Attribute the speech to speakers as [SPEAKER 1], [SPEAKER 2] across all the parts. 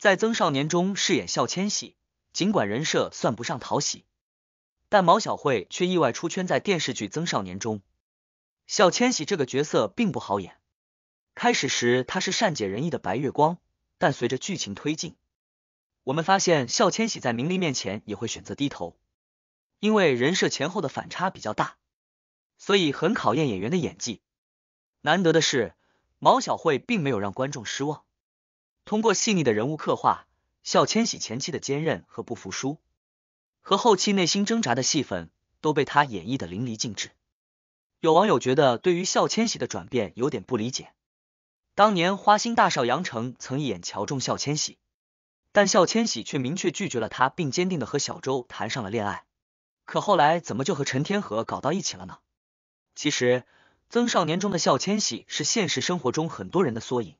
[SPEAKER 1] 在《曾少年》中饰演笑千玺，尽管人设算不上讨喜，但毛晓慧却意外出圈。在电视剧《曾少年》中，笑千玺这个角色并不好演。开始时他是善解人意的白月光，但随着剧情推进，我们发现笑千玺在明丽面前也会选择低头。因为人设前后的反差比较大，所以很考验演员的演技。难得的是，毛晓慧并没有让观众失望。通过细腻的人物刻画，笑千玺前期的坚韧和不服输，和后期内心挣扎的戏份都被他演绎的淋漓尽致。有网友觉得对于笑千玺的转变有点不理解。当年花心大少杨成曾一眼瞧中笑千玺，但笑千玺却明确拒绝了他，并坚定的和小周谈上了恋爱。可后来怎么就和陈天河搞到一起了呢？其实，《曾少年》中的笑千玺是现实生活中很多人的缩影。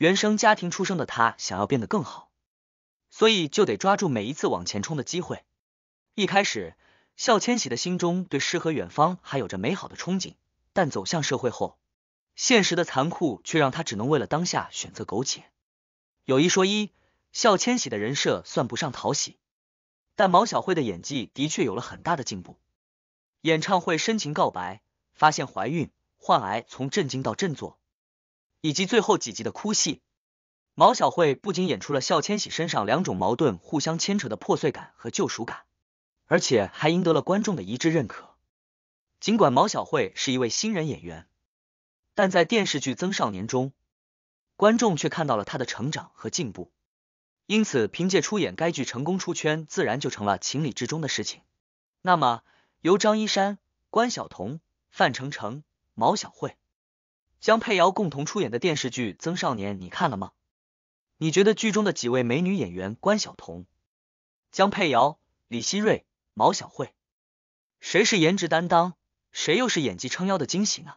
[SPEAKER 1] 原生家庭出生的他，想要变得更好，所以就得抓住每一次往前冲的机会。一开始，笑千玺的心中对诗和远方还有着美好的憧憬，但走向社会后，现实的残酷却让他只能为了当下选择苟且。有一说一，笑千玺的人设算不上讨喜，但毛晓慧的演技的确有了很大的进步。演唱会深情告白，发现怀孕、患癌，从震惊到振作。以及最后几集的哭戏，毛小慧不仅演出了笑千玺身上两种矛盾互相牵扯的破碎感和救赎感，而且还赢得了观众的一致认可。尽管毛小慧是一位新人演员，但在电视剧《曾少年》中，观众却看到了她的成长和进步。因此，凭借出演该剧成功出圈，自然就成了情理之中的事情。那么，由张一山、关晓彤、范丞丞、毛小慧。江佩瑶共同出演的电视剧《曾少年》，你看了吗？你觉得剧中的几位美女演员关晓彤、江佩瑶、李溪芮、毛晓慧，谁是颜值担当，谁又是演技撑腰的惊喜呢？